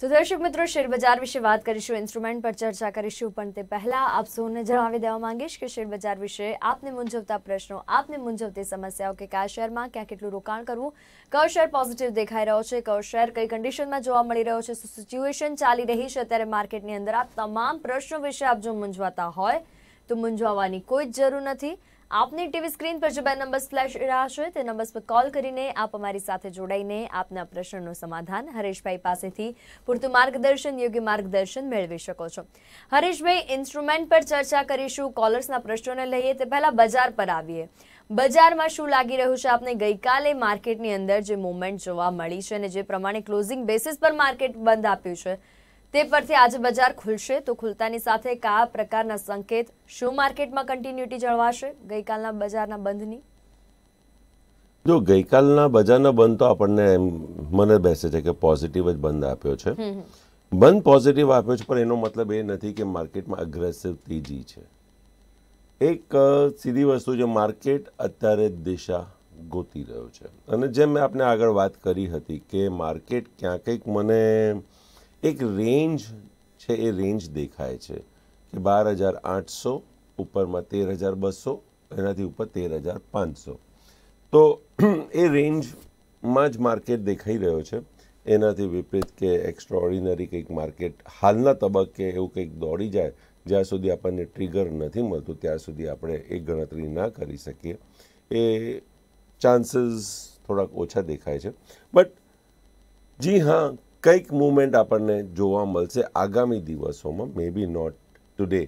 તો દર્શક મિત્રો શેરબજાર વિશે વાત કરીશું ઇન્સ્ટ્રુમેન્ટ પર ચર્ચા કરીશું પણ તે પહેલાં આપ સૌને જણાવી દેવા માંગીશ કે શેરબજાર વિશે આપને મૂંઝવતા પ્રશ્નો આપને મૂંઝવતી સમસ્યાઓ કે કયા શેરમાં ક્યાં કેટલું રોકાણ કરવું કયો શેર પોઝિટિવ દેખાઈ રહ્યો છે કયો શેર કઈ કન્ડિશનમાં જોવા મળી રહ્યો છે શું સિચ્યુએશન ચાલી રહી છે અત્યારે માર્કેટની અંદર આ તમામ પ્રશ્નો વિશે આપ જો મૂંઝવાતા હોય તો મૂંઝાવવાની કોઈ જ જરૂર નથી આપની ટીવી સ્ક્રીન પર જે બે નંબર્સ ફ્લેશ રહ્યા છે તે નંબર્સ પર કોલ કરીને આપ અમારી સાથે જોડાઈને આપના પ્રશ્નનું સમાધાન હરેશભાઈ પાસેથી પૂરતું માર્ગદર્શન યોગ્ય માર્ગદર્શન મેળવી શકો છો હરેશભાઈ ઇન્સ્ટ્રુમેન્ટ પર ચર્ચા કરીશું કોલર્સના પ્રશ્નોને લઈએ તે પહેલાં બજાર પર આવીએ બજારમાં શું લાગી રહ્યું છે આપને ગઈકાલે માર્કેટની અંદર જે મુવમેન્ટ જોવા મળી છે અને જે પ્રમાણે ક્લોઝિંગ બેસિસ પર માર્કેટ બંધ આપ્યું છે તે પરથી આજે બજાર ખુલશે તો ખુલતાની સાથે કયા પ્રકારના સંકેત શું માર્કેટમાં કન્ટિન્યુટી જળવાશે ગઈકાલના બજારના બંધની જો ગઈકાલના બજારના બંધ તો આપણને મને બેસે છે કે પોઝિટિવ જ બંધ આપ્યો છે બંધ પોઝિટિવ આપ્યો છે પણ એનો મતલબ એ નથી કે માર્કેટમાં અગ્રેસિવ તેજી છે એક સીધી વસ્તુ જે માર્કેટ અત્યારે દિશા ગોતી રહ્યો છે અને જેમ મેં આપણે આગળ વાત કરી હતી કે માર્કેટ ક્યાં કંઈક મને એક રેન્જ છે એ રેન્જ દેખાય છે કે બાર હજાર આઠસો ઉપરમાં તેર હજાર બસો એનાથી ઉપર તેર હજાર પાંચસો તો એ રેન્જમાં જ માર્કેટ દેખાઈ રહ્યો છે એનાથી વિપરીત કે એક્સ્ટ્રા કંઈક માર્કેટ હાલના તબક્કે એવું કંઈક દોડી જાય જ્યાં સુધી આપણને ટ્રિગર નથી મળતું ત્યાં સુધી આપણે એ ગણતરી ના કરી શકીએ એ ચાન્સીસ થોડાક ઓછા દેખાય છે બટ જી હા કંઈક મૂવમેન્ટ આપણને જોવા મળશે આગામી દિવસોમાં may be not today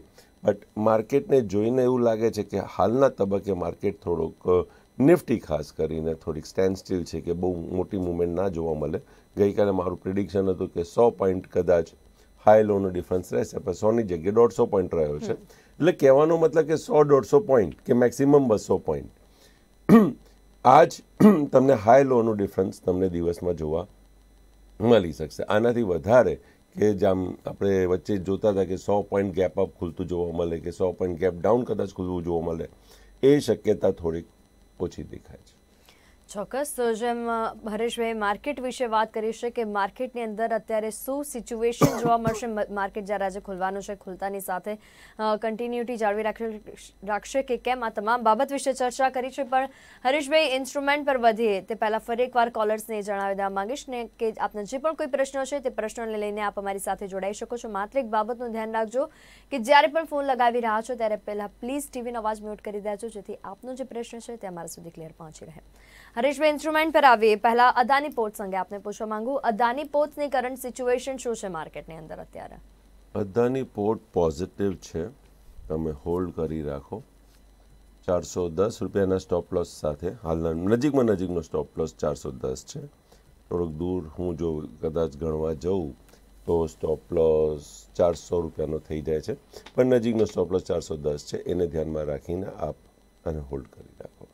but માર્કેટને જોઈને એવું લાગે છે કે હાલના તબક્કે માર્કેટ થોડોક નિફ્ટી ખાસ કરીને થોડીક સ્ટેન્ડ સ્ટીલ છે કે બહુ મોટી મૂવમેન્ટ ના જોવા મળે ગઈકાલે મારું પ્રિડિક્શન હતું કે સો પોઈન્ટ કદાચ હાઈ લોનો ડિફરન્સ રહેશે પણ સોની જગ્યાએ દોઢસો પોઈન્ટ રહ્યો છે એટલે કહેવાનો મતલબ કે સો દોઢસો પોઈન્ટ કે મેક્સિમમ બસો પોઈન્ટ આજ તમને હાઈ લોનો ડિફરન્સ તમને દિવસમાં જોવા મળી શકશે આનાથી વધારે કે જેમ આપણે વચ્ચે જોતા હતા કે સો પોઈન્ટ ગેપ અપ ખુલતું જોવા મળે કે સો પોઈન્ટ ગેપ ડાઉન કદાચ ખુલવું જોવા મળે એ શક્યતા થોડીક ઓછી દેખાય છે ચોક્કસ તો જેમ હરેશભાઈ માર્કેટ વિશે વાત કરી છે કે માર્કેટની અંદર અત્યારે શું સિચ્યુએશન જોવા મળશે માર્કેટ જ્યારે આજે ખુલવાનું છે ખુલતાની સાથે કન્ટિન્યુટી જાળવી રાખશે કે કેમ આ તમામ બાબત વિશે ચર્ચા કરી છે પણ હરેશભાઈ ઇન્સ્ટ્રુમેન્ટ પર વધીએ તે પહેલાં ફરી એકવાર કોલર્સને જણાવી દેવા માંગીશ ને કે આપના જે પણ કોઈ પ્રશ્નો છે તે પ્રશ્નોને લઈને આપ અમારી સાથે જોડાઈ શકો છો માત્ર એક બાબતનું ધ્યાન રાખજો કે જ્યારે પણ ફોન લગાવી રહ્યા છો ત્યારે પહેલાં પ્લીઝ ટીવીનો અવાજ મ્યુટ કરી દેજો જેથી આપનો જે પ્રશ્ન છે તે અમારા સુધી ક્લિયર પહોંચી રહે હરીશભાઈ ઇન્સ્ટ્રુમેન્ટ પર આવીએ પહેલા અદાની પોર્ટ્સ અંગે આપને પૂછવા માંગુ અદાની પોર્ટ્સની કરંટ સિચ્યુએશન શું છે માર્કેટની અંદર અત્યારે અદાની પોર્ટ પોઝિટિવ છે તમે હોલ્ડ કરી રાખો ચારસો દસ રૂપિયાના સ્ટોપ લોસ સાથે હાલના નજીકમાં નજીકનો સ્ટોપ લોસ ચારસો દસ છે થોડુંક દૂર હું જો કદાચ ગણવા જઉં તો સ્ટોપ લોસ ચારસો રૂપિયાનો થઈ જાય છે પણ નજીકનો સ્ટોપ લોસ ચારસો દસ છે એને ધ્યાનમાં રાખીને આપ અને હોલ્ડ કરી રાખો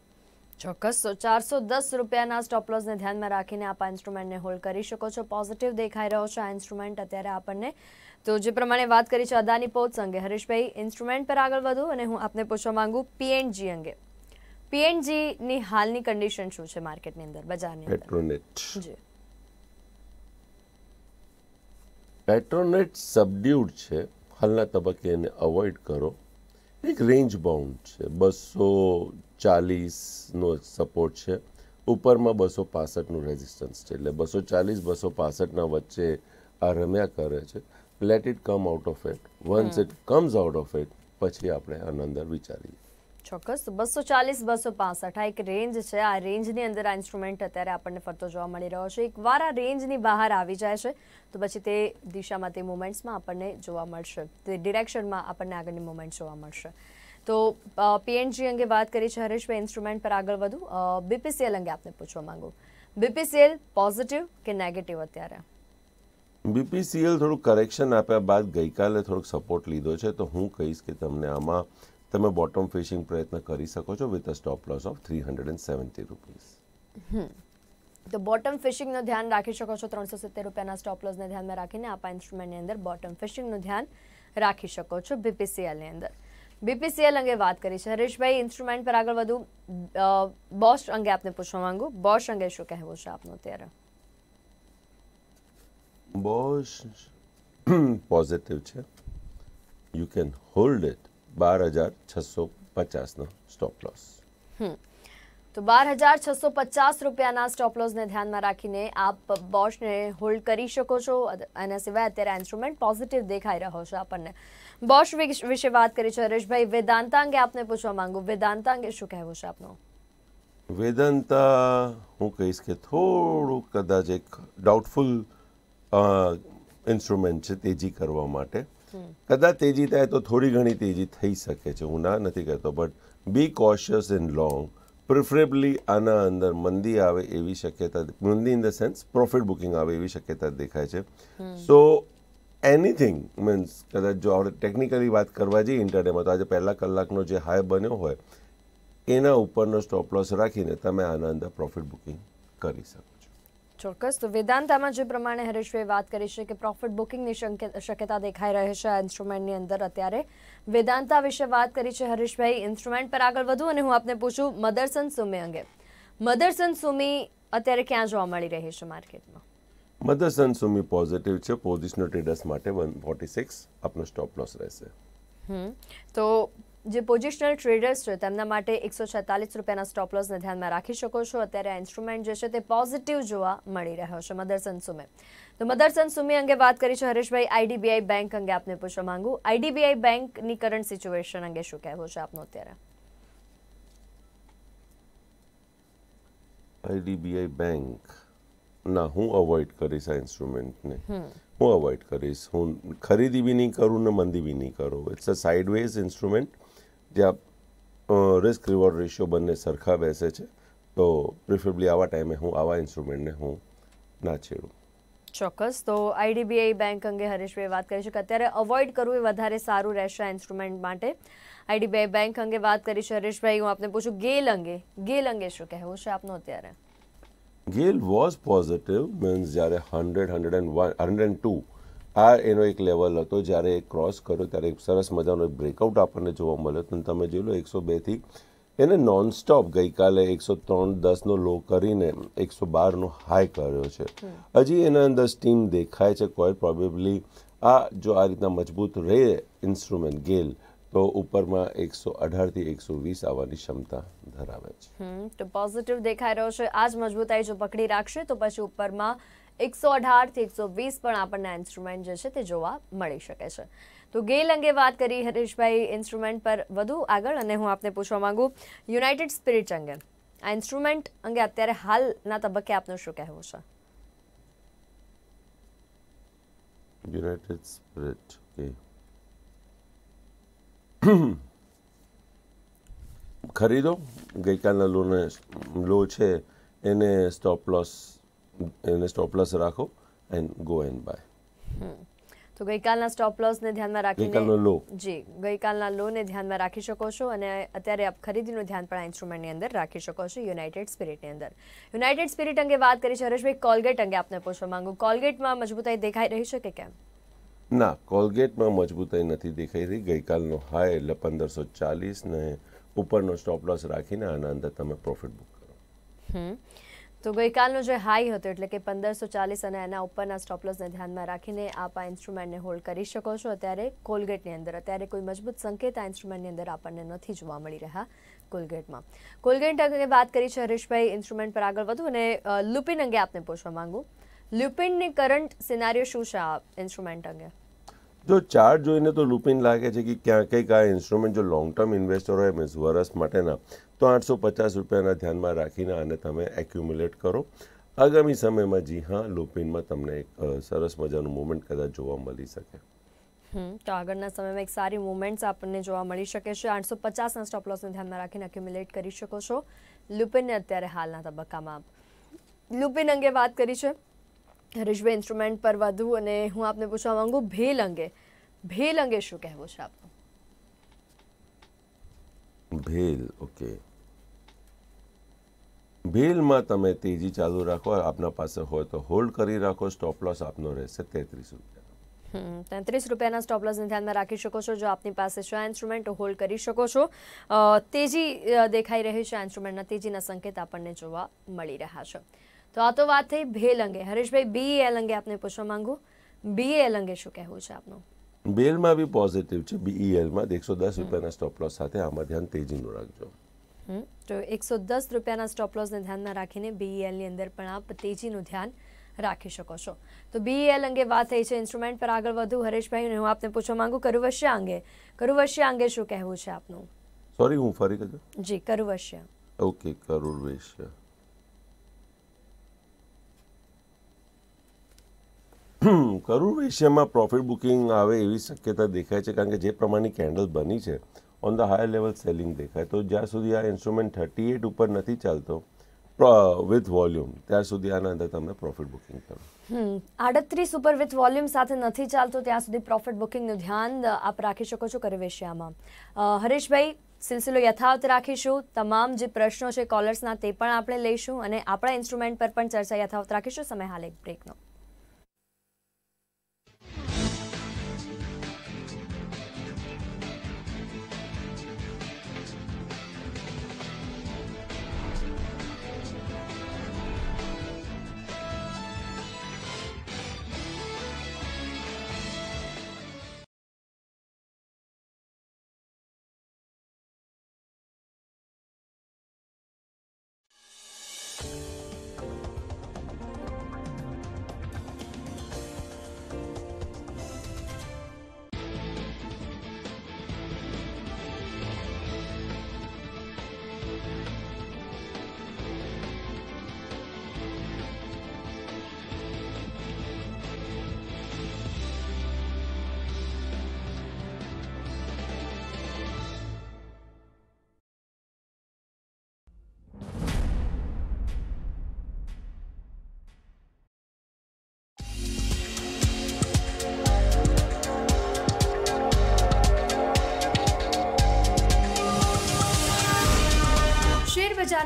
ચોક્કસ ચારસો દસ રૂપિયાના સ્ટોપલોસને ધ્યાનમાં રાખીને આપ આ ઇન્સ્ટ્રુમેન્ટને હોલ્ડ કરી શકો છો પોઝિટિવ દેખાઈ રહ્યો છે આ ઇન્સ્ટ્રુમેન્ટ અત્યારે આપણને તો જે પ્રમાણે વાત કરી છે અદાની પોચ અંગે હરીશભાઈ ઇન્સ્ટ્રુમેન્ટ પર આગળ વધુ અને હું આપને પૂછવા માંગુ પીએનજી અંગે પીએનજીની હાલની કન્ડિશન શું છે માર્કેટની અંદર બજારની અંદર જી પેટ્રોનેટ સબડ્યુડ છે હાલના તબક્કે એને અવોઇડ કરો એક રેન્જ બાઉન્ડ છે બસો ચાલીસનો સપોર્ટ છે ઉપરમાં બસો પાસઠનું રેઝિસ્ટન્સ છે એટલે બસો ચાલીસ બસો પાસઠના વચ્ચે આ રમ્યા કરે છે let it come out of it once it comes out of it પછી આપણે આના વિચારીએ ચોક્કસ બસો ચાલીસ બસો પાસઠ આ એક રેન્જ છે આ રેન્જની અંદર આ ઇન્સ્ટ્રુમેન્ટ અત્યારે આપણને ફરતો જોવા મળી રહ્યો છે એકવાર આ રેન્જની બહાર આવી જાય છે તો પછી તે દિશામાં તે મુમેન્ટ્સમાં આપણને જોવા મળશે તે ડિરેક્શનમાં આપણને આગળની મુમેન્ટ જોવા મળશે તો પીએનજી અંગે વાત કરી છે હરેશભાઈ ઇન્સ્ટ્રુમેન્ટ પર આગળ વધુ બીપીસીએલ અંગે આપને પૂછવા માંગુ બીપીસીએલ પોઝિટિવ કે નેગેટિવ અત્યારે બીપીસીએલ થોડુંક કરેક્શન આપ્યા બાદ ગઈકાલે થોડોક સપોર્ટ લીધો છે તો હું કહીશ કે તમને આમાં તમે બોટમ ફિશિંગ પ્રયત્ન કરી શકો છો with a stop loss of three hundred and seventy rupees તો બોટમ ફિશિંગનું ધ્યાન રાખી શકો છો ત્રણસો સિત્તેર રૂપિયાના સ્ટોપ લોસને ધ્યાનમાં રાખીને આપા ઇન્સ્ટ્રુમેન્ટની અંદર બોટમ ફિશિંગનું ધ્યાન રાખી શકો છો બીપીસીએલની અંદર બીપીસીએલ અંગે વાત કરી છે હરીશભાઈ ઇન્સ્ટ્રુમેન્ટ પર આગળ વધુ બોશ અંગે આપને પૂછવા માંગુ બોશ અંગે શું કહેવું છે આપનું અત્યારે બોશ પોઝિટિવ છે યુ કેન હોલ્ડ ઇટ બાર હજાર છસો પચાસનો સ્ટોપ લોસ હમ તો બાર હજાર છસો પચાસ રૂપિયાના સ્ટોપલોઝને ધ્યાનમાં રાખીને આપ બોશને હોલ્ડ કરી શકો છો એના સિવાય અત્યારે ઇન્સ્ટ્રુમેન્ટ પોઝિટિવ દેખાઈ રહ્યો છે આપણને બોશ વિશે વાત કરી છે હરેશભાઈ વેદાંતા અંગે આપને પૂછવા માંગુ વેદાંતા અંગે શું કહેવું છે આપનું વેદાંતા હું કહીશ કે થોડું કદાચ એક ડાઉટફુલ ઇન્સ્ટ્રુમેન્ટ છે તેજી કરવા માટે કદાચ તેજી થાય તો થોડી ઘણી તેજી થઈ શકે છે હું ના નથી કહેતો but be cautious in long preferably આના અંદર મંદી આવે એવી શક્યતા મંદી in the sense profit booking આવે એવી શક્યતા દેખાય છે સો એનીથિંગ મીન્સ કદાચ જો આપણે ટેકનિકલી વાત કરવા જઈએ ઇન્ટરનેટમાં તો આજે પહેલા કલાકનો જે હાય બન્યો હોય એના ઉપરનો સ્ટોપ લોસ રાખીને તમે આના અંદર પ્રોફિટ બુકિંગ કરી શકો ચોક્કસ તો વેદાંતામાં જે પ્રમાણે હરેશભાઈ વાત કરી છે કે પ્રોફિટ બુકિંગની શક્યતા દેખાઈ રહે છે આ ઇન્સ્ટ્રુમેન્ટની અંદર અત્યારે વેદાંતા વિશે વાત કરી છે હરેશભાઈ ઇન્સ્ટ્રુમેન્ટ પર આગળ વધુ અને હું આપને પૂછું મદરસન સુમી અંગે મદરસન સુમી અત્યારે ક્યાં જોવા મળી રહી છે માર્કેટમાં મદરસન સુમી પોઝિટિવ છે પોઝિશનલ ટ્રેડર્સ માટે વન ફોર્ટી સિક્સ આપનો સ્ટોપ લોસ રહેશે તો જે પોઝિશનલ ટ્રેડર્સ છે તેમના માટે એકસો છેતાલીસ રૂપિયાના સ્ટોપ લોસને ધ્યાનમાં રાખી શકો છો અત્યારે આ ઇન્સ્ટ્રુમેન્ટ જે છે તે પોઝિટિવ જોવા મળી રહ્યો છે મદરસન સુમે તો મદરસન સુમે અંગે વાત કરી છે હરેશભાઈ આઈડીબીઆઈ બેંક અંગે આપને પૂછવા માંગુ આઈડીબીઆઈ બેંકની કરંટ સિચ્યુએશન અંગે શું કહેવું છે આપનું અત્યારે આઈડીબીઆઈ બેંક ના હું અવોઇડ કરીશ આ ઇન્સ્ટ્રુમેન્ટને હું અવોઇડ કરીશ હું ખરીદી બી નહીં કરું ને મંદી બી નહીં કરું ઇટ્સ અ સાઇડવેઝ ઇન્સ્ટ્રુમેન્ટ જ્યાં રિસ્ક રિવોર્ડ રેશિયો બંને સરખા બેસે છે તો પ્રિફરેબલી આવા ટાઈમે હું આવા ઇન્સ્ટ્રુમેન્ટને હું ના છેડું ચોક્કસ તો આઈડીબીઆઈ બેંક અંગે હરેશભાઈ વાત કરી છે કે અત્યારે અવોઇડ કરવું એ વધારે સારું રહેશે આ ઇન્સ્ટ્રુમેન્ટ માટે આઈડીબીઆઈ બેંક અંગે વાત કરીશું હરેશભાઈ હું આપને પૂછું ગેલ અંગે ગેલ અંગે શું કહેવું છે આપનું અત્યારે ગેલ વોઝ પોઝિટિવ મીન્સ જ્યારે hundred hundred and one hundred two આ એનો એક લેવલ હતો જ્યારે એ ક્રોસ કર્યો ત્યારે સરસ મજાનો બ્રેકઆઉટ આપણને જોવા મળ્યો તો તમે જોઈ લો એકસો બેથી એને નોનસ્ટોપ ગઈકાલે એકસો ત્રણ દસનો લો કરીને એકસો બારનો હાઈ કર્યો છે હજી એના અંદર સ્ટીમ દેખાય છે કોઈ પ્રોબેબલી આ જો આ રીતના મજબૂત રહે ઇન્સ્ટ્રુમેન્ટ ગેલ તો ઉપરમાં એકસો અઢારથી એકસો વીસ આવવાની ક્ષમતા ધરાવે છે તો પોઝિટિવ દેખાઈ રહ્યો છે આ જ મજબૂતાઈ જો પકડી રાખશે તો પછી ઉપરમાં એકસો અઢારથી એકસો વીસ પણ આપણને ઇન્સ્ટ્રુમેન્ટ જે છે તે જોવા મળી શકે છે તો ગેલ અંગે વાત કરી હરીશભાઈ ઇન્સ્ટ્રુમેન્ટ પર વધુ આગળ અને હું આપને પૂછવા માગું યુનાઇટેડ સ્પિરિટ અંગે આ ઇન્સ્ટ્રુમેન્ટ અંગે અત્યારે હાલના તબક્કે આપનું શું કહેવું છે યુનાઇટેડ સ્પિરિટ કે ખરીદો ગઈકાલના લોને લો છે એને સ્ટોપ લોસ એને સ્ટોપ લોસ રાખો એન્ડ ગો એન્ડ બાય તો ગઈકાલના સ્ટોપ લોસને ધ્યાનમાં રાખીને ગઈકાલનો લો જી ગઈકાલના લોને ધ્યાનમાં રાખી શકો છો અને અત્યારે આપ ખરીદીનું ધ્યાન પણ આ ઇન્સ્ટ્રુમેન્ટની અંદર રાખી શકો છો યુનાઇટેડ સ્પિરિટ ની અંદર યુનાઇટેડ સ્પિરિટ અંગે વાત કરી છે હરેશભાઈ કોલગેટ અંગે આપને પૂછવા માંગુ કોલગેટમાં મજબૂતાઈ દેખાઈ રહી છે કે કેમ ના કોલગેટમાં મજબૂતાઈ નથી દેખાઈ રહી ગઈકાલનો હાઈ એટલે પંદરસો ચાલીસ ને ઉપરનો સ્ટોપ લોસ રાખીને આના અંદર તમે પ્રોફિટ બુક કરો હમ તો ગઈકાલનો જે હાઈ હતો એટલે કે પંદરસો ચાલીસ અને એના ઉપરના સ્ટોપલોસને ધ્યાનમાં રાખીને આપ આ ઇન્સ્ટ્રુમેન્ટને હોલ્ડ કરી શકો છો અત્યારે કોલગેટની અંદર અત્યારે કોઈ મજબૂત સંકેત આ ઇન્સ્ટ્રુમેન્ટની અંદર આપણને નથી જોવા મળી રહ્યા કોલગેટમાં કોલગેટ અંગે વાત કરી છે હરીશભાઈ ઇન્સ્ટ્રુમેન્ટ પર આગળ વધુ અને લુપિન અંગે આપને પૂછવા માંગુ લ્યુપિનની કરંટ સિનારીઓ શું છે આ ઇન્સ્ટ્રુમેન્ટ અંગે જો ચાર્ટ જોઈને તો લુપિન લાગે છે કે ક્યાં કંઈક આ ઇન્સ્ટ્રુમેન્ટ જો લોંગ ટર્મ ઇન્વેસ્ટર હોય મીન્સ વર્ષ માટેના તો આઠસો પચાસ રૂપિયાના ધ્યાનમાં રાખીને આને તમે એક્યુમ્યુલેટ કરો આગામી સમયમાં જી હા લુપિનમાં તમને એક સરસ મજાનું મુવમેન્ટ કદાચ જોવા મળી શકે તો આગળના સમયમાં એક સારી મુવમેન્ટ્સ આપણને જોવા મળી શકે છે આઠસો પચાસના સ્ટોપ લોસને ધ્યાનમાં રાખીને એક્યુમ્યુલેટ કરી શકો છો લુપિનને અત્યારે હાલના તબક્કામાં લુપિન અંગે વાત કરી છે હરીશભાઈ ઇન્સ્ટ્રુમેન્ટ પર વધુ અને હું આપને પૂછવા માંગુ ભેલ અંગે ભેલ અંગે શું કહેવું છે આપનું ભેલ ઓકે ભેલમાં તમે તેજી ચાલુ રાખો આપના પાસે હોય તો હોલ્ડ કરી રાખો સ્ટોપ લોસ આપનો રહેશે તેત્રીસ રૂપિયા તેત્રીસ રૂપિયાના સ્ટોપ લોસને ધ્યાનમાં રાખી શકો છો જો આપની પાસે છે ઇન્સ્ટ્રુમેન્ટ હોલ્ડ કરી શકો છો તેજી દેખાઈ રહી છે ઇન્સ્ટ્રુમેન્ટના તેજીના સંકેત આપણને જોવા મળી રહ્યા છે તો આ તો વાત થઈ ભેલ અંગે હરેશભાઈ બીઈએલ અંગે આપને પૂછવા માંગુ બી બીઈએલ અંગે શું કહેવું છે આપનું બેલમાં બી પોઝિટિવ છે બીઈએલમાં e એકસો દસ રૂપિયાના સ્ટોપ લોસ સાથે આમાં ધ્યાન તેજીનું રાખજો તો એકસો દસ રૂપિયાના સ્ટોપ લોસને ધ્યાનમાં રાખીને એલની e અંદર પણ આપ તેજીનું ધ્યાન રાખી શકો છો તો બી બીઈએલ e અંગે વાત થઈ છે ઇન્સ્ટ્રુમેન્ટ પર આગળ વધુ હરેશભાઈ હું આપને પૂછવા માંગુ કરુવશ્યા અંગે કરુવશ્યા અંગે શું કહેવું છે આપનું સોરી હું ફરી કહું જી કરુવશ્યા ઓકે કરુવશ્યા કરૂર વૈશ્યમાં પ્રોફિટ બુકિંગ આવે એવી શક્યતા દેખાય છે કારણ કે જે પ્રમાણની કેન્ડલ બની છે on the higher level selling દેખાય તો જ્યાં સુધી આ ઇન્સ્ટ્રુમેન્ટ થર્ટી એટ ઉપર નથી ચાલતો વિથ વોલ્યુમ ત્યાર સુધી આના અંદર તમે પ્રોફિટ બુકિંગ કરો આડત્રીસ ઉપર વિથ વોલ્યુમ સાથે નથી ચાલતો ત્યાં સુધી પ્રોફિટ બુકિંગનું ધ્યાન આપ રાખી શકો છો કરવેશિયામાં હરેશભાઈ સિલસિલો યથાવત રાખીશું તમામ જે પ્રશ્નો છે કોલર્સના તે પણ આપણે લઈશું અને આપણા ઇન્સ્ટ્રુમેન્ટ પર પણ ચર્ચા યથાવત રાખીશું સમય હાલ એક બ્રેકનો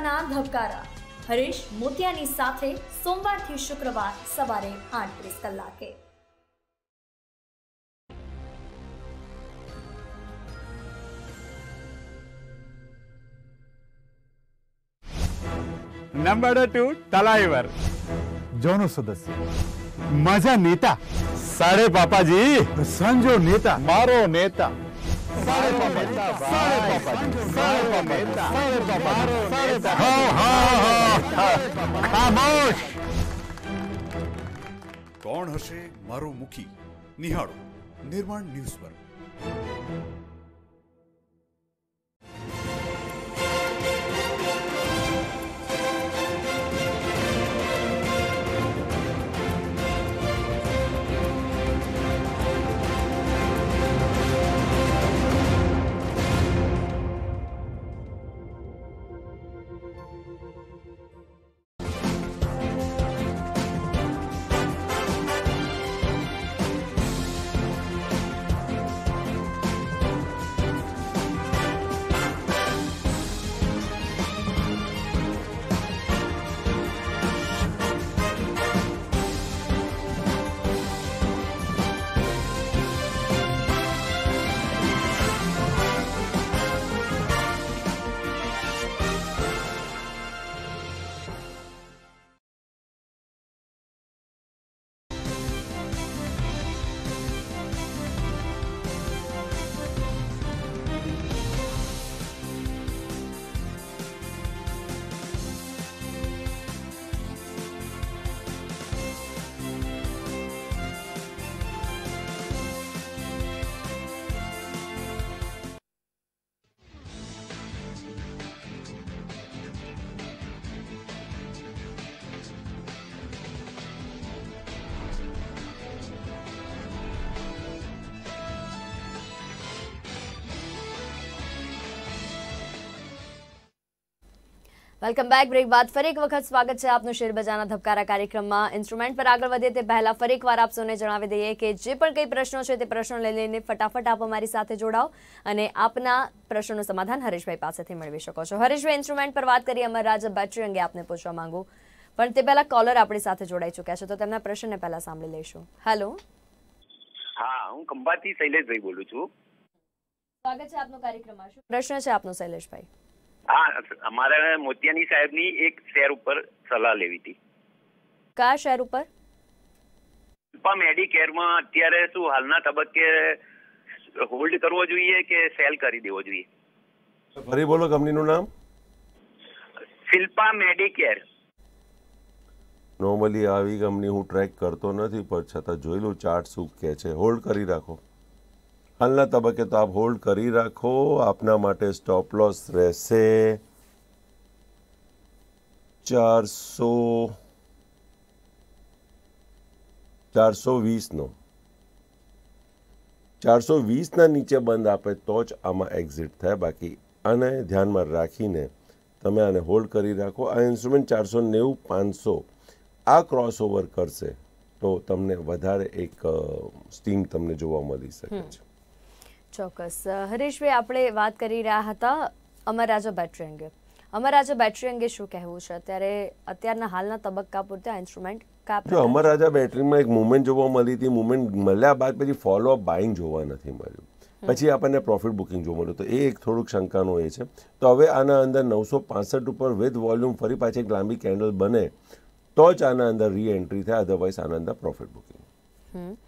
પોતાના ધબકારા હરેશ મોતિયાની સાથે સોમવારથી શુક્રવાર સવારે આઠ કલાકે નંબર ટુ તલાઈવર જોનો સદસ્ય માજા નેતા સાડે બાપાજી સંજો નેતા મારો નેતા Sale Popeta, sale Popeta, sale Popeta, sale Popeta, sale Popeta. Ho, ho, ho, ખામોશ. કોણ હશે મારો મુખી નિહાળો નિર્માણ ન્યૂઝ પર વેલકમ બેક બ્રેક બાદ ફરી એક વખત સ્વાગત છે આપનું શેરબજારના ધબકારા કાર્યક્રમમાં ઇન્સ્ટ્રુમેન્ટ પર આગળ વધીએ તે પહેલાં ફરી એકવાર આપ જણાવી દઈએ કે જે પણ કંઈ પ્રશ્નો છે તે પ્રશ્નો લઈ લઈને ફટાફટ આપ અમારી સાથે જોડાઓ અને આપના પ્રશ્નોનું સમાધાન હરીશભાઈ પાસેથી મેળવી શકો છો હરીશભાઈ ઇન્સ્ટ્રુમેન્ટ પર વાત કરીએ અમારા રાજા બેટરી અંગે આપને પૂછવા માંગુ પણ તે પહેલાં કોલર આપણી સાથે જોડાઈ ચૂક્યા છે તો તેમના પ્રશ્નને પહેલાં સાંભળી લઈશું હેલો હા હું ખંભાતથી શૈલેષભાઈ બોલું છું સ્વાગત છે આપનો કાર્યક્રમમાં પ્રશ્ન છે આપનો શૈલેષભાઈ હા અમારે મોતિયાની સાહેબની એક શેર ઉપર સલાહ લેવી હતી કયા શેર ઉપર શિલ્પા મેડિકેરમાં અત્યારે શું હાલના તબક્કે હોલ્ડ કરવો જોઈએ કે સેલ કરી દેવો જોઈએ ફરી બોલો કંપનીનું નામ શિલ્પા મેડિકેર નોર્મલી આવી કંપની હું ટ્રેક કરતો નથી પણ છતાં જોઈ લઉં ચાર્ટ શું કે છે હોલ્ડ કરી રાખો હાલના તબક્કે તો આપ હોલ્ડ કરી રાખો આપના માટે સ્ટોપ લોસ રહેશે ચારસો ચારસો વીસનો ચારસો વીસના નીચે બંધ આપે તો જ આમાં એક્ઝિટ થાય બાકી આને ધ્યાનમાં રાખીને તમે આને હોલ્ડ કરી રાખો આ ઇન્સ્ટ્રુમેન્ટ ચારસો નેવું પાંચસો આ ક્રોસઓવર કરશે તો તમને વધારે એક સ્ટીમ તમને જોવા મળી શકે છે ચોક્કસ હરીશભાઈ આપણે વાત કરી રહ્યા હતા અમરરાજા બેટરી અંગે અમરરાજા બેટરી અંગે શું કહેવું છે અત્યારે અત્યારના હાલના તબક્કા પૂરતા ઇન્સ્ટ્રુમેન્ટ જો અમરરાજા બેટરીમાં એક મુવમેન્ટ જોવા મળી હતી મુવમેન્ટ મળ્યા બાદ પછી ફોલો ફોલોઅપ બાઇંગ જોવા નથી મળ્યું પછી આપણને પ્રોફિટ બુકિંગ જોવા મળ્યું તો એ એક થોડુંક શંકાનો એ છે તો હવે આના અંદર નવસો પાસઠ ઉપર વિથ વોલ્યુમ ફરી પાછી એક લાંબી કેન્ડલ બને તો જ આના અંદર રીએન્ટ્રી થાય અધરવાઇઝ આના અંદર પ્રોફિટ બુકિંગ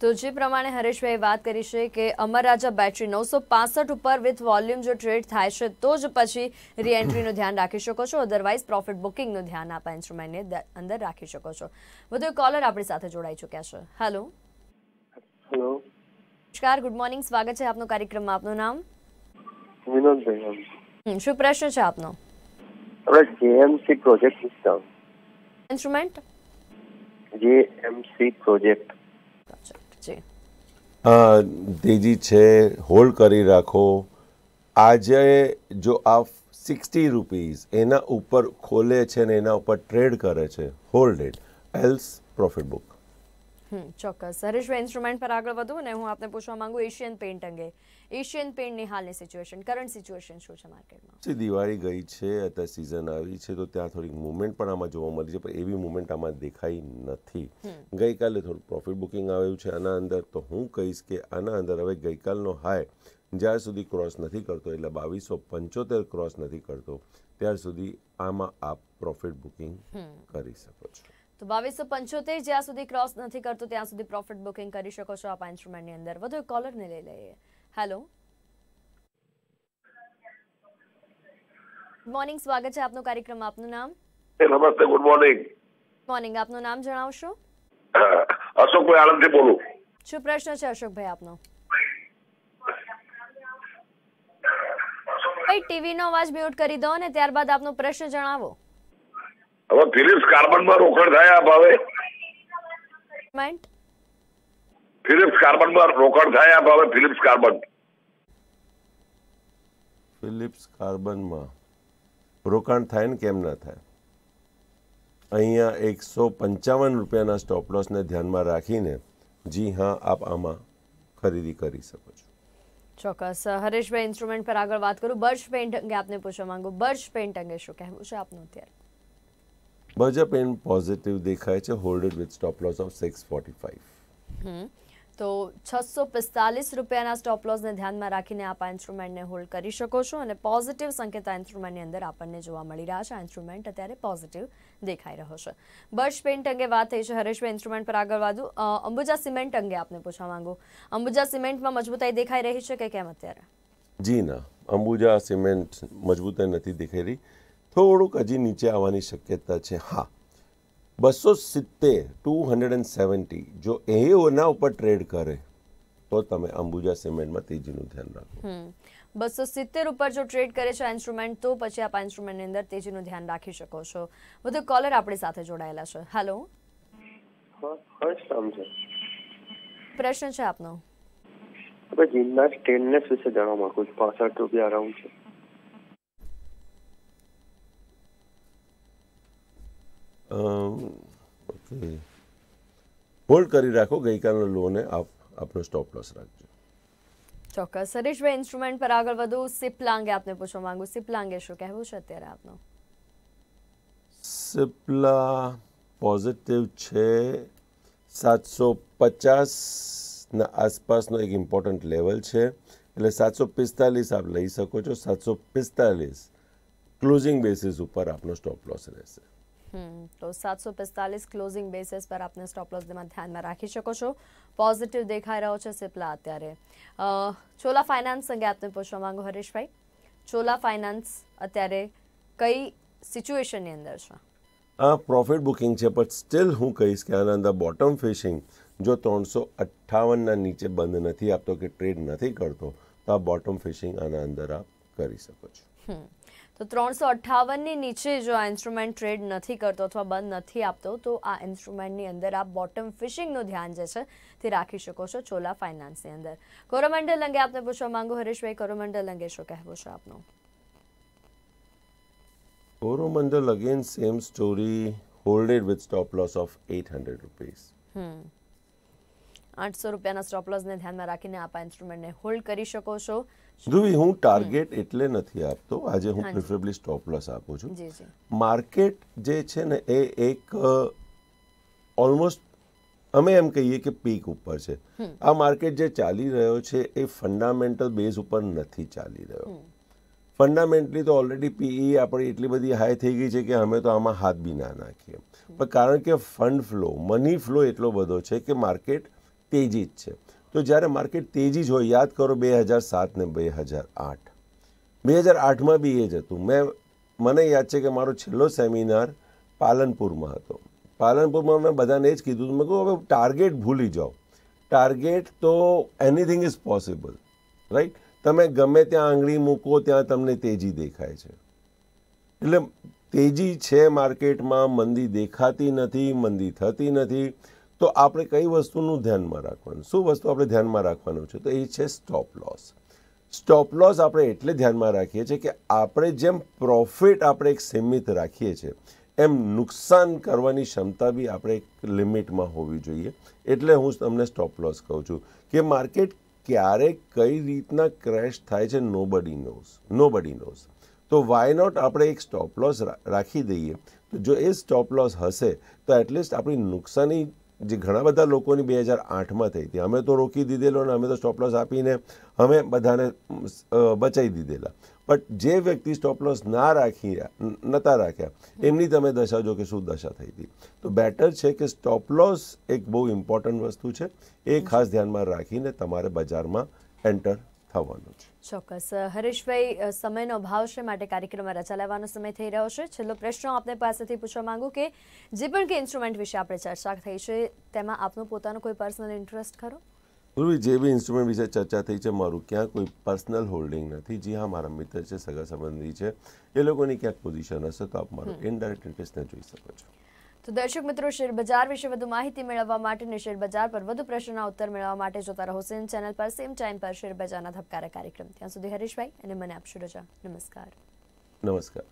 તો જે પ્રમાણે હરેશભાઈ વાત કરી છે કે અમર રાજા બેટરી નવસો પાસઠ ઉપર વિથ વોલ્યુમ જો ટ્રેડ થાય છે તો જ પછી રીએન્ટ્રીનું ધ્યાન રાખી શકો છો અધરવાઇઝ પ્રોફિટ બુકિંગનું ધ્યાન આપ ઇન્સ્ટ્રુમેન્ટને અંદર રાખી શકો છો બધું કોલર આપણી સાથે જોડાઈ ચૂક્યા છે હેલો હેલો નમસ્કાર ગુડ મોર્નિંગ સ્વાગત છે આપનો કાર્યક્રમમાં આપનું નામ વિનોદભાઈ શું પ્રશ્ન છે આપનો આપણે JMC project instrument JMC project Gotcha. તેજી છે હોલ્ડ કરી રાખો આજે જો આ સિક્સટી રૂપીઝ એના ઉપર ખોલે છે ને એના ઉપર ટ્રેડ કરે છે hold it else profit book ચોક્કસ હરીશ ઇન્સ્ટ્રુમેન્ટ પર આગળ વધુ અને હું આપને પૂછવા માંગુ એશિયન પેઇન્ટ અંગે એશિયન પેન્ટની હાલની સિચ્યુએશન કરંટ સિચ્યુએશન શું છે માર્કેટમાં દિવાળી ગઈ છે અત્યારે સિઝન આવી છે તો ત્યાં થોડીક મુવમેન્ટ પણ આમાં જોવા મળી છે પણ એવી મુવમેન્ટ આમાં દેખાઈ નથી ગઈકાલે થોડું પ્રોફિટ બુકિંગ આવ્યું છે આના અંદર તો હું કહીશ કે આના અંદર હવે ગઈકાલનો હાઈ જ્યાર સુધી ક્રોસ નથી કરતો એટલે બાવીસો પંચોતેર ક્રોસ નથી કરતો ત્યાર સુધી આમાં આપ પ્રોફિટ બુકિંગ કરી શકો છો તો બાવીસો પંચોતેર જ્યાં સુધી ક્રોસ નથી કરતો ત્યાં સુધી પ્રોફિટ બુકિંગ કરી શકો છો આપ ઇન્સ્ટ્રુમેન્ટની અંદર વધુ કોલરને લઈ લઈએ હેલો મોર્નિંગ સ્વાગત છે આપનો કાર્યક્રમ આપનું નામ નમસ્તે ગુડ મોર્નિંગ મોર્નિંગ આપનું નામ જણાવશો અશોકભાઈ આણંદથી બોલું શું પ્રશ્ન છે અશોકભાઈ આપનો ભાઈ ટીવીનો અવાજ મ્યુટ કરી દો અને ત્યારબાદ આપનો પ્રશ્ન જણાવો હવે ફિલિપ્સ કાર્બનમાં રોકાણ થાય આ ભાવે ફિલિપ્સ કાર્બનમાં રોકાણ થાય આ ભાવે ફિલિપ્સ કાર્બન ફિલિપ્સ કાર્બનમાં રોકાણ થાય ને કેમ ના થાય અહીંયા એકસો પંચાવન રૂપિયાના સ્ટોપ લોસને ધ્યાનમાં રાખીને જી હા આપ આમાં ખરીદી કરી શકો છો ચોક્કસ હરેશભાઈ ઇન્સ્ટ્રુમેન્ટ પર આગળ વાત કરું બર્શ પેન્ટ અંગે આપને પૂછવા માંગુ બર્શ પેન્ટ અંગે શું કહેવું છે આપનું અત્યારે merger પેન પોઝિટિવ દેખાય છે holded with stop loss of 645 તો છસો 645 રૂપિયાના સ્ટોપ લોસને ધ્યાનમાં રાખીને આપ આ ઇન્સ્ટ્રુમેન્ટને હોલ્ડ કરી શકો છો અને પોઝિટિવ સંકેત આ ઇન્સ્ટ્રુમેન્ટની અંદર આપણને જોવા મળી રહ્યા છે આ ઇન્સ્ટ્રુમેન્ટ અત્યારે પોઝિટિવ દેખાઈ રહ્યો છે બર્ચ પેઇન્ટ અંગે વાત થઈ છે હરેશભાઈ ઇન્સ્ટ્રુમેન્ટ પર આગળ વધુ અંબુજા સિમેન્ટ અંગે આપને પૂછવા માંગુ અંબુજા સિમેન્ટમાં મજબૂતાઈ દેખાઈ રહી છે કે કેમ અત્યારે જી ના અંબુજા સિમેન્ટ મજબૂતાઈ નથી દેખાઈ રહી થોડુંક હજી નીચે આવવાની શક્યતા છે હા બસો સિત્તેર ટુ હંડ્રેડ એન્ડ સેવન્ટી જો એઓના ઉપર ટ્રેડ કરે તો તમે અંબુજા સિમેન્ટમાં તેજીનું ધ્યાન રાખો બસો સિત્તેર ઉપર જો ટ્રેડ કરે છે ઇન્સ્ટ્રુમેન્ટ તો પછી આપ ઇન્સ્ટ્રુમેન્ટની અંદર તેજીનું ધ્યાન રાખી શકો છો બધું કોલર આપણી સાથે જોડાયેલા છે હેલો પ્રશ્ન છે આપનો આપણે જિંદા સ્ટેનલેસ વિશે જાણવા માંગુ છું પાસઠ રૂપિયા અરાઉન્ડ છે ઓકે હોલ્ડ કરી રાખો ગઈકાલનો લોને આપ આપનો સ્ટોપ લોસ રાખજો ચોક્કસ સરીશભાઈ ઇન્સ્ટ્રુમેન્ટ પર આગળ વધુ સિપ્લાંગે આપને પૂછવા માંગુ સિપ્લાંગે શું કહેવું છે અત્યારે આપનો સિપલા પોઝિટિવ છે સાતસો પચાસના આસપાસનો એક ઇમ્પોર્ટન્ટ લેવલ છે એટલે સાતસો પિસ્તાલીસ આપ લઈ શકો છો સાતસો પિસ્તાલીસ ક્લોઝિંગ બેસિસ ઉપર આપનો સ્ટોપ લોસ રહેશે તો સાતસો પિસ્તાલીસ ક્લોઝિંગ બેસિસ પર આપને સ્ટોપ લોસ ધ્યાનમાં રાખી શકો છો પોઝિટિવ દેખાઈ રહ્યો છે સિપ્લા અત્યારે ચોલા ફાઇનાન્સ અંગે આપને પૂછવા માંગુ હરીશભાઈ ચોલા ફાઇનાન્સ અત્યારે કઈ સિચ્યુએશનની અંદર છે આ પ્રોફિટ બુકિંગ છે બટ સ્ટીલ હું કહીશ કે આના અંદર બોટમ ફિશિંગ જો ત્રણસો અઠ્ઠાવનના નીચે બંધ નથી આપતો કે ટ્રેડ નથી કરતો તો આ બોટમ ફિશિંગ આના અંદર આપ કરી શકો છો તો ત્રણસો અઠ્ઠાવનની નીચે જો આ ઇન્સ્ટ્રુમેન્ટ ટ્રેડ નથી કરતો અથવા બંધ નથી આપતો તો આ ઇન્સ્ટ્રુમેન્ટની અંદર આપ બોટમ ફિશિંગનું ધ્યાન જે છે તે રાખી શકો છો ચોલા ફાઇનાન્સની અંદર કોરોમંડલ અંગે આપને પૂછવા માંગુ હરેશભાઈ કોરોમંડલ અંગે શું કહેવું છે આપનું Coromandel again same story holded with stop loss of at hundred rupees આઠસો રૂપિયાના સ્ટોપ લોસને ધ્યાનમાં રાખીને આપ ઇન્સ્ટ્રુમેન્ટને હોલ્ડ કરી શકો છો ધ્રુવી હું ટાર્ગેટ એટલે નથી આપતો આજે હું પ્રિફરેબલી સ્ટોપ લોસ આપું છું માર્કેટ જે છે ને એ એક ઓલમોસ્ટ અમે એમ કહીએ કે પીક ઉપર છે આ માર્કેટ જે ચાલી રહ્યો છે એ ફંડામેન્ટલ બેઝ ઉપર નથી ચાલી રહ્યો ફંડામેન્ટલી તો ઓલરેડી પીઈ e આપણી એટલી બધી હાઈ થઈ ગઈ છે કે અમે તો આમાં હાથ બી ના નાખીએ પણ કારણ કે ફંડ ફ્લો મની ફ્લો એટલો બધો છે કે માર્કેટ તેજી જ છે તો જ્યારે માર્કેટ તેજી જ હોય યાદ કરો બે હજાર સાત ને બે હજાર આઠ બે હજાર આઠમાં બી એ જ હતું મેં મને યાદ છે કે મારો છેલ્લો સેમિનાર પાલનપુરમાં હતો પાલનપુરમાં મેં બધાને એ જ કીધું મેં કહ્યું હવે ટાર્ગેટ ભૂલી જાઓ ટાર્ગેટ તો એનીથિંગ ઇઝ પોસિબલ રાઈટ તમે ગમે ત્યાં આંગળી મૂકો ત્યાં તમને તેજી દેખાય છે એટલે તેજી છે માર્કેટમાં મંદી દેખાતી નથી મંદી થતી નથી તો આપણે કઈ વસ્તુનું ધ્યાનમાં રાખવાનું શું વસ્તુ આપણે ધ્યાનમાં રાખવાનું છે તો એ છે સ્ટોપ લોસ સ્ટોપ લોસ આપણે એટલે ધ્યાનમાં રાખીએ છીએ કે આપણે જેમ પ્રોફિટ આપણે એક સીમિત રાખીએ છીએ એમ નુકસાન કરવાની ક્ષમતા બી આપણે એક લિમિટમાં હોવી જોઈએ એટલે હું તમને સ્ટોપ લોસ કહું છું કે માર્કેટ ક્યારે કઈ રીતના ક્રેશ થાય છે નોબડી નોઝ નો બડી નોઝ તો વાય નોટ આપણે એક સ્ટોપ લોસ રાખી દઈએ તો જો એ સ્ટોપ લોસ હશે તો એટલીસ્ટ આપણી નુકસાની જે ઘણા બધા લોકોની બે હજાર આઠમાં થઈ હતી અમે તો રોકી દીધેલો અને અમે તો સ્ટોપલોસ આપીને અમે બધાને બચાવી દીધેલા બટ જે વ્યક્તિ સ્ટોપલોસ ના રાખી નહોતા રાખ્યા એમની તમે દશા જો કે શું દશા થઈ હતી તો બેટર છે કે સ્ટોપલોસ એક બહુ ઇમ્પોર્ટન્ટ વસ્તુ છે એ ખાસ ધ્યાનમાં રાખીને તમારે બજારમાં એન્ટર થવાનો છે ચોક્કસ હરીશભાઈ સમયનો અભાવ છે માટે કાર્યક્રમમાં રચા લેવાનો સમય થઈ રહ્યો છે છેલ્લો પ્રશ્ન આપને પાસેથી પૂછવા માંગુ કે જે પણ કે ઇન્સ્ટ્રુમેન્ટ વિશે આપણે ચર્ચા થઈ છે તેમાં આપનો પોતાનો કોઈ પર્સનલ ઇન્ટરેસ્ટ ખરો પૂર્વી જે બી ઇન્સ્ટ્રુમેન્ટ વિશે ચર્ચા થઈ છે મારું ક્યાં કોઈ પર્સનલ હોલ્ડિંગ નથી જે હા મારા મિત્ર છે સગા સંબંધી છે એ લોકોની ક્યાંક પોઝિશન હશે તો આપ મારું ઇનડાયરેક્ટ ઇન્ટરેસ્ટને જોઈ શકો છો તો દર્શક મિત્રો શેર બજાર વિશે વધુ માહિતી મેળવવા માટે અને શેર બજાર પર વધુ પ્રશ્નોના ઉત્તર મેળવવા માટે જોતા રહો સેમ ચેનલ પર સેમ ટાઈમ પર શેર બજારના ધબકારા કાર્યક્રમ ત્યાં સુધી હરીશભાઈ અને મને આપશો રજા નમસ્કાર નમસ્કાર